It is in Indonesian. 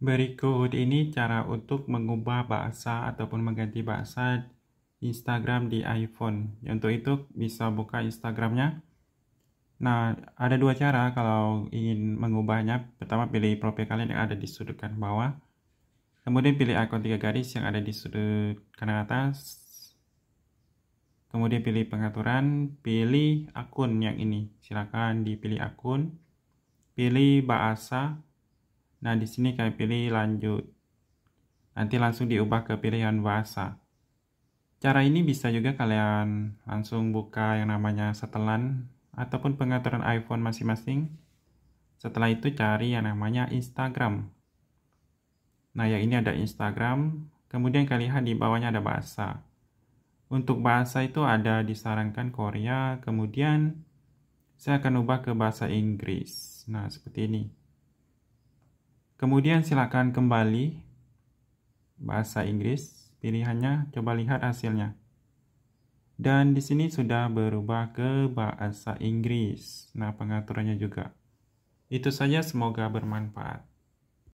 Berikut ini cara untuk mengubah bahasa ataupun mengganti bahasa Instagram di iPhone. Untuk itu bisa buka Instagramnya. Nah, ada dua cara kalau ingin mengubahnya. Pertama pilih profil kalian yang ada di sudut kanan bawah. Kemudian pilih akun tiga garis yang ada di sudut kanan atas. Kemudian pilih pengaturan, pilih akun yang ini. Silakan dipilih akun. Pilih bahasa, Nah, di sini kami pilih lanjut. Nanti langsung diubah ke pilihan bahasa. Cara ini bisa juga kalian langsung buka yang namanya setelan ataupun pengaturan iPhone masing-masing. Setelah itu cari yang namanya Instagram. Nah, yang ini ada Instagram, kemudian kalian lihat di bawahnya ada bahasa. Untuk bahasa itu ada disarankan Korea, kemudian saya akan ubah ke bahasa Inggris. Nah, seperti ini. Kemudian silakan kembali bahasa Inggris, pilihannya coba lihat hasilnya. Dan di sini sudah berubah ke bahasa Inggris. Nah, pengaturannya juga. Itu saja semoga bermanfaat.